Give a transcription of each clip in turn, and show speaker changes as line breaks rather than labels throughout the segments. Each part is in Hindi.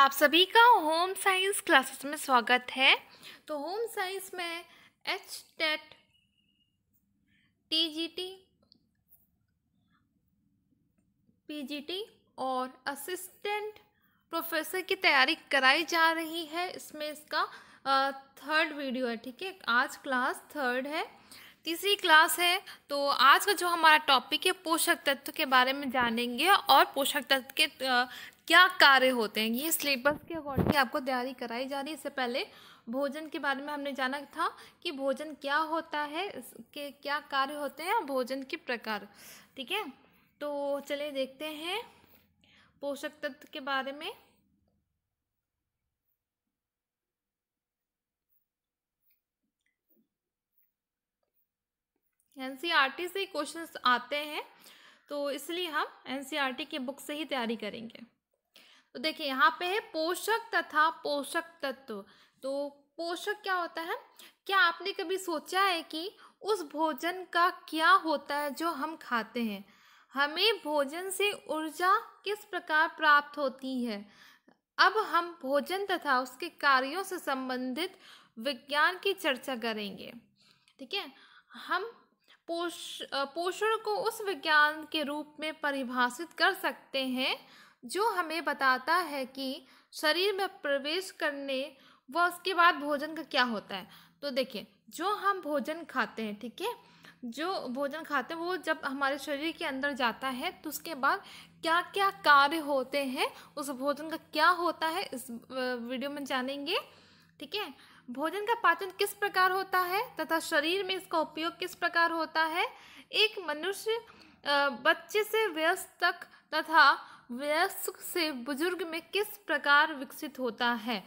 आप सभी का होम साइंस क्लासेस में स्वागत है तो होम साइंस में H TET T G T P G T और असिस्टेंट प्रोफेसर की तैयारी कराई जा रही है इसमें इसका थर्ड वीडियो है ठीक है आज क्लास थर्ड है तीसरी क्लास है तो आज का जो हमारा टॉपिक है पोषक तत्व के बारे में जानेंगे और पोषक तत्व के क्या कार्य होते हैं ये सिलेबस के अकॉर्डिंग आपको तैयारी कराई जा रही है इससे पहले भोजन के बारे में हमने जाना था कि भोजन क्या होता है के क्या कार्य होते हैं और भोजन के प्रकार ठीक है तो चलिए देखते हैं पोषक तत्व के बारे में एन सी आर टी से क्वेश्चन आते हैं तो इसलिए हम टी e के बुक से ही तैयारी करेंगे तो देखिए यहाँ पे है पोषक तथा पोषक तत्व तो पोषक क्या होता है क्या आपने कभी सोचा है कि उस भोजन का क्या होता है जो हम खाते हैं हमें भोजन से ऊर्जा किस प्रकार प्राप्त होती है अब हम भोजन तथा उसके कार्यों से संबंधित विज्ञान की चर्चा करेंगे ठीक है हम पोष पोषण को उस विज्ञान के रूप में परिभाषित कर सकते हैं जो हमें बताता है कि शरीर में प्रवेश करने व उसके बाद भोजन का क्या होता है तो देखिए जो हम भोजन खाते हैं ठीक है जो भोजन खाते हैं वो जब हमारे शरीर के अंदर जाता है तो उसके बाद क्या क्या कार्य होते हैं उस भोजन का क्या होता है इस वीडियो में जानेंगे ठीक है भोजन का पाचन किस प्रकार होता है तथा शरीर में इसका उपयोग किस प्रकार होता है एक मनुष्य बच्चे से व्यस्त तक तथा वयस्क से बुजुर्ग में किस प्रकार विकसित होता है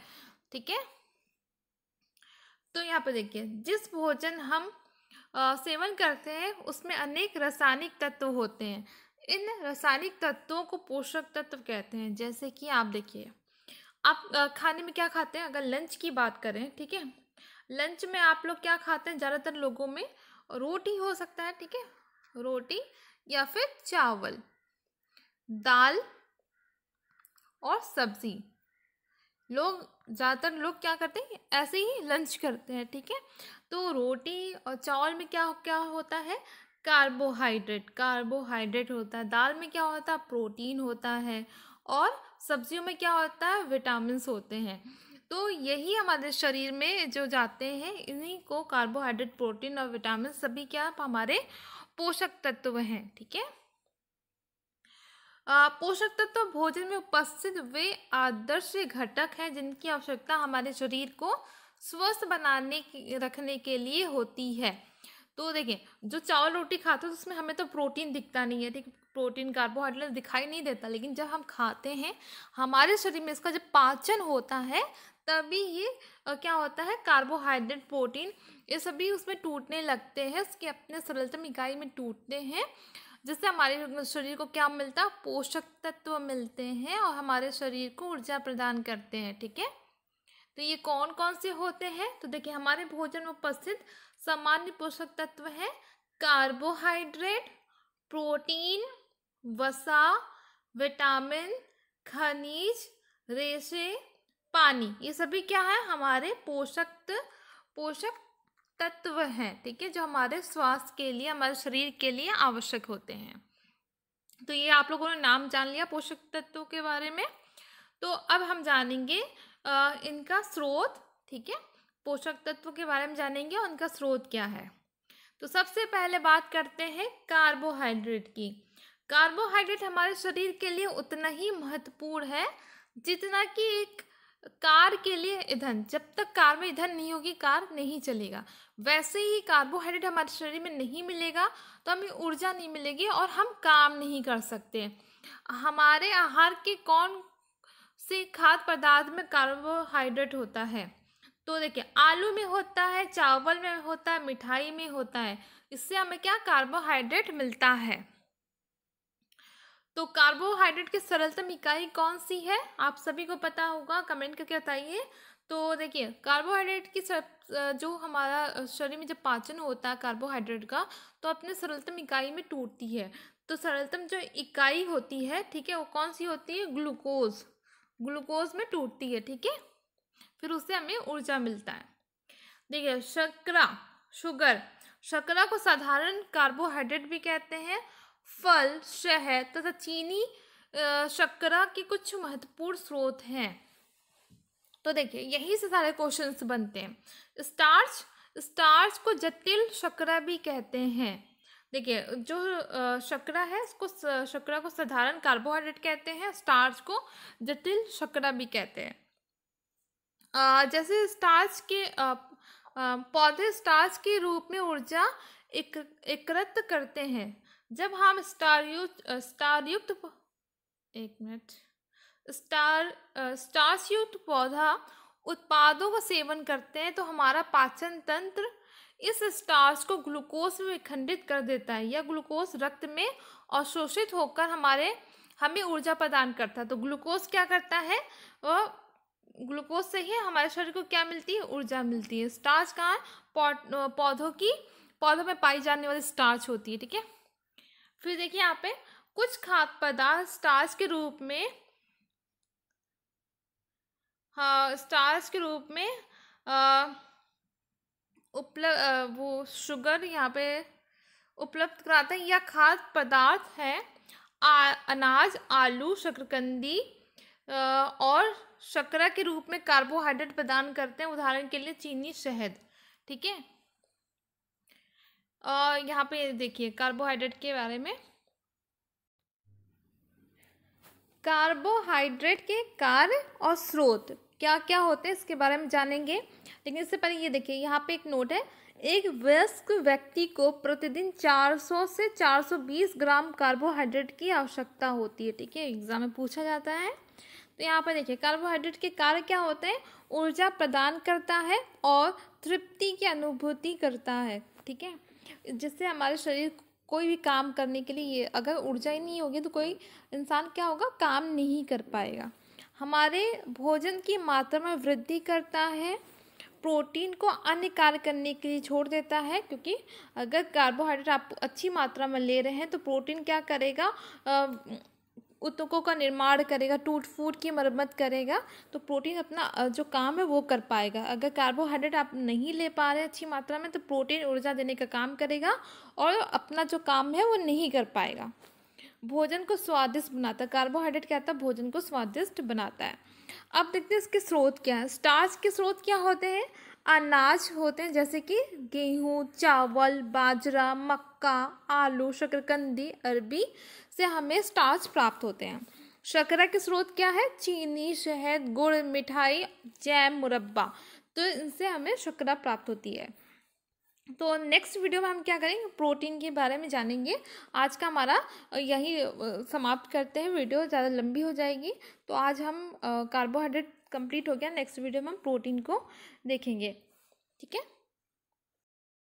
ठीक है तो यहाँ पर देखिए जिस भोजन हम आ, सेवन करते हैं उसमें अनेक रासायनिक तत्व होते हैं इन रासायनिक तत्वों को पोषक तत्व कहते हैं जैसे कि आप देखिए आप खाने में क्या खाते हैं अगर लंच की बात करें ठीक है लंच में आप लोग क्या खाते हैं ज़्यादातर लोगों में रोटी हो सकता है ठीक है रोटी या फिर चावल दाल और सब्ज़ी लोग ज़्यादातर लोग क्या करते हैं ऐसे ही लंच करते हैं ठीक है तो रोटी और चावल में क्या क्या होता है कार्बोहाइड्रेट कार्बोहाइड्रेट होता है दाल में क्या होता है प्रोटीन होता है और सब्जियों में क्या होता है विटामिन होते हैं तो यही हमारे शरीर में जो जाते हैं इन्हीं को कार्बोहाइड्रेट प्रोटीन और विटामिन सभी क्या हमारे पोषक तत्व हैं ठीक है थीके? पोषक तत्व तो भोजन में उपस्थित वे आदर्श घटक हैं जिनकी आवश्यकता हमारे शरीर को स्वस्थ बनाने रखने के लिए होती है तो देखिए जो चावल रोटी खाते हैं तो उसमें हमें तो प्रोटीन दिखता नहीं है ठीक प्रोटीन कार्बोहाइड्रेट दिखाई नहीं देता लेकिन जब हम खाते हैं हमारे शरीर में इसका जब पाचन होता है तभी ये क्या होता है कार्बोहाइड्रेट प्रोटीन ये सभी उसमें टूटने लगते हैं उसके अपने सरलतम इकाई में टूटते हैं जिससे हमारे शरीर को क्या मिलता है पोषक तत्व मिलते हैं और हमारे शरीर को ऊर्जा प्रदान करते हैं ठीक है तो ये कौन कौन से होते हैं तो देखिए हमारे भोजन में उपस्थित सामान्य पोषक तत्व हैं कार्बोहाइड्रेट प्रोटीन वसा विटामिन खनिज रेशे पानी ये सभी क्या है हमारे पोषक पोषक तत्व हैं ठीक है जो हमारे स्वास्थ्य के लिए हमारे शरीर के लिए आवश्यक होते हैं तो ये आप लोगों ने नाम जान लिया पोषक तत्वों के बारे में तो अब हम जानेंगे इनका स्रोत ठीक है पोषक तत्व के बारे में जानेंगे उनका स्रोत क्या है तो सबसे पहले बात करते हैं कार्बोहाइड्रेट की कार्बोहाइड्रेट हमारे शरीर के लिए उतना ही महत्वपूर्ण है जितना कि एक कार के लिए ईंधन जब तक कार में ईंधन नहीं होगी कार नहीं चलेगा वैसे ही कार्बोहाइड्रेट हमारे शरीर में नहीं मिलेगा तो हमें ऊर्जा नहीं मिलेगी और हम काम नहीं कर सकते हमारे आहार के कौन से खाद्य पदार्थ में कार्बोहाइड्रेट होता है तो देखिए आलू में होता है चावल में होता है मिठाई में होता है इससे हमें क्या कार्बोहाइड्रेट मिलता है तो कार्बोहाइड्रेट की सरलतम इकाई कौन सी है आप सभी को पता होगा कमेंट करके बताइए तो देखिए कार्बोहाइड्रेट की सर जो हमारा शरीर में जब पाचन होता है कार्बोहाइड्रेट का तो अपने सरलतम इकाई में टूटती है तो सरलतम जो इकाई होती है ठीक है वो कौन सी होती है ग्लूकोज ग्लूकोज में टूटती है ठीक है फिर उससे हमें ऊर्जा मिलता है देखिए शकरा शुगर शकरा को साधारण कार्बोहाइड्रेट भी कहते हैं फल शहद तथा चीनी शक्करा के कुछ महत्वपूर्ण स्रोत हैं तो देखिए यही से सारे क्वेश्चंस बनते हैं स्टार्च स्टार्च को जटिल शक्करा भी कहते हैं देखिए जो शक्करा है उसको शक्करा को साधारण कार्बोहाइड्रेट कहते हैं स्टार्च को जटिल शक्करा भी कहते हैं जैसे स्टार्च के पौधे स्टार्च के रूप में ऊर्जा एक एकत्र करते हैं जब हम स्टारयुक्त स्टारयुक्त एक मिनट स्टार स्टार्सयुक्त पौधा उत्पादों का सेवन करते हैं तो हमारा पाचन तंत्र इस स्टार्च को ग्लूकोज में विखंडित कर देता है या ग्लूकोज रक्त में अवशोषित होकर हमारे हमें ऊर्जा प्रदान करता है तो ग्लूकोज क्या करता है वह ग्लूकोज से ही हमारे शरीर को क्या मिलती है ऊर्जा मिलती है स्टार्च कहाँ पौधों की पौधों में पाई जाने वाली स्टार्च होती है ठीक है फिर देखिए यहाँ पे कुछ खाद्य पदार्थ स्टार्च के रूप में हाँ स्टार्च के रूप में उपलब्ध वो शुगर यहाँ पे उपलब्ध कराते हैं या खाद्य पदार्थ है आ, अनाज आलू शकरकंदी और शकरा के रूप में कार्बोहाइड्रेट प्रदान करते हैं उदाहरण के लिए चीनी शहद ठीक है और यहाँ पे देखिए कार्बोहाइड्रेट के बारे में कार्बोहाइड्रेट के कार्य और स्रोत क्या क्या होते हैं इसके बारे में जानेंगे लेकिन इससे पहले ये देखिए यहाँ पे एक नोट है एक वयस्क व्यक्ति को प्रतिदिन 400 से 420 ग्राम कार्बोहाइड्रेट की आवश्यकता होती है ठीक है एग्जाम में पूछा जाता है तो यहाँ पर देखिए कार्बोहाइड्रेट के कार्य क्या होते हैं ऊर्जा प्रदान करता है और तृप्ति की अनुभूति करता है ठीक है जिससे हमारे शरीर कोई भी काम करने के लिए अगर ऊर्जा ही नहीं होगी तो कोई इंसान क्या होगा काम नहीं कर पाएगा हमारे भोजन की मात्रा में वृद्धि करता है प्रोटीन को अन्य कार्य करने के लिए छोड़ देता है क्योंकि अगर कार्बोहाइड्रेट आप अच्छी मात्रा में ले रहे हैं तो प्रोटीन क्या करेगा उत्तकों का निर्माण करेगा टूट फूट की मरम्मत करेगा तो प्रोटीन अपना जो काम है वो कर पाएगा अगर कार्बोहाइड्रेट आप नहीं ले पा रहे अच्छी मात्रा में तो प्रोटीन ऊर्जा देने का काम करेगा और अपना जो काम है वो नहीं कर पाएगा भोजन को स्वादिष्ट बनाता है कार्बोहाइड्रेट क्या होता है भोजन को स्वादिष्ट बनाता है अब देखते हैं इसके स्रोत क्या है स्टार्च के स्रोत क्या होते हैं अनाज होते हैं जैसे कि गेहूँ चावल बाजरा मक्का आलू शकरकंदी अरबी से हमें स्टार्च प्राप्त होते हैं शकरा के स्रोत क्या है चीनी शहद गुड़ मिठाई जैम मुरब्बा तो इनसे हमें शकरा प्राप्त होती है तो नेक्स्ट वीडियो में हम क्या करेंगे प्रोटीन के बारे में जानेंगे आज का हमारा यही समाप्त करते हैं वीडियो ज़्यादा लंबी हो जाएगी तो आज हम कार्बोहाइड्रेट कंप्लीट हो गया नेक्स्ट वीडियो में हम प्रोटीन को देखेंगे ठीक है